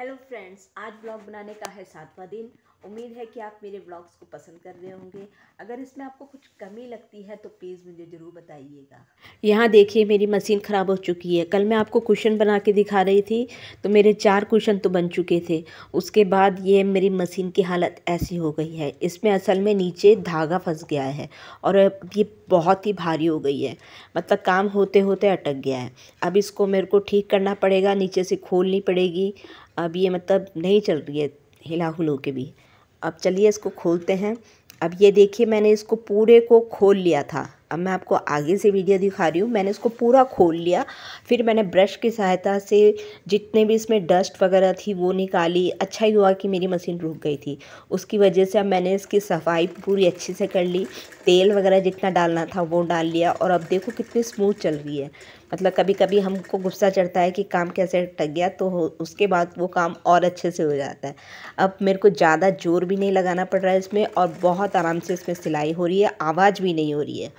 hello friends आज blog बनाने का है सातवां दिन उम्मीद है कि आप मेरे ब्लॉग्स को पसंद कर रहे होंगे अगर इसमें आपको कुछ कमी लगती है तो प्लीज़ मुझे ज़रूर बताइएगा यहाँ देखिए मेरी मशीन ख़राब हो चुकी है कल मैं आपको कुशन बना के दिखा रही थी तो मेरे चार कुशन तो बन चुके थे उसके बाद ये मेरी मशीन की हालत ऐसी हो गई है इसमें असल में नीचे धागा फंस गया है और ये बहुत ही भारी हो गई है मतलब काम होते होते अटक गया है अब इसको मेरे को ठीक करना पड़ेगा नीचे से खोलनी पड़ेगी अब ये मतलब नहीं चल रही है हिला हुलो के भी अब चलिए इसको खोलते हैं अब ये देखिए मैंने इसको पूरे को खोल लिया था अब मैं आपको आगे से वीडियो दिखा रही हूँ मैंने इसको पूरा खोल लिया फिर मैंने ब्रश की सहायता से जितने भी इसमें डस्ट वगैरह थी वो निकाली अच्छा ही हुआ कि मेरी मशीन रुक गई थी उसकी वजह से अब मैंने इसकी सफाई पूरी अच्छे से कर ली तेल वगैरह जितना डालना था वो डाल लिया और अब देखो कितनी स्मूथ चल रही है मतलब कभी कभी हमको गुस्सा चढ़ता है कि काम कैसे टक गया तो उसके बाद वो काम और अच्छे से हो जाता है अब मेरे को ज़्यादा जोर भी नहीं लगाना पड़ रहा है इसमें और बहुत आराम से इसमें सिलाई हो रही है आवाज़ भी नहीं हो रही है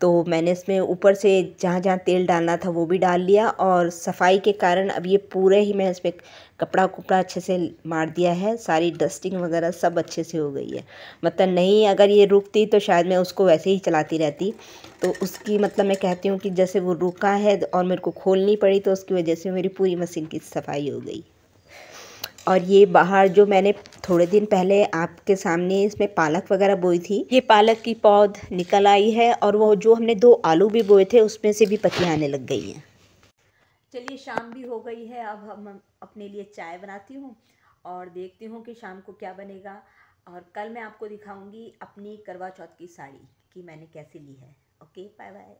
तो मैंने इसमें ऊपर से जहाँ जहाँ तेल डालना था वो भी डाल लिया और सफाई के कारण अब ये पूरे ही मैं इसमें कपड़ा कुपड़ा अच्छे से मार दिया है सारी डस्टिंग वगैरह सब अच्छे से हो गई है मतलब नहीं अगर ये रुकती तो शायद मैं उसको वैसे ही चलाती रहती तो उसकी मतलब मैं कहती हूँ कि जैसे वो रुका है और मेरे को खोलनी पड़ी तो उसकी वजह से मेरी पूरी मशीन की सफाई हो गई और ये बाहर जो मैंने थोड़े दिन पहले आपके सामने इसमें पालक वगैरह बोई थी ये पालक की पौध निकल आई है और वो जो हमने दो आलू भी बोए थे उसमें से भी पत्तियाँ आने लग गई हैं चलिए शाम भी हो गई है अब हम अपने लिए चाय बनाती हूँ और देखती हूँ कि शाम को क्या बनेगा और कल मैं आपको दिखाऊँगी अपनी करवा चौथ की साड़ी कि मैंने कैसे ली है ओके बाय बाय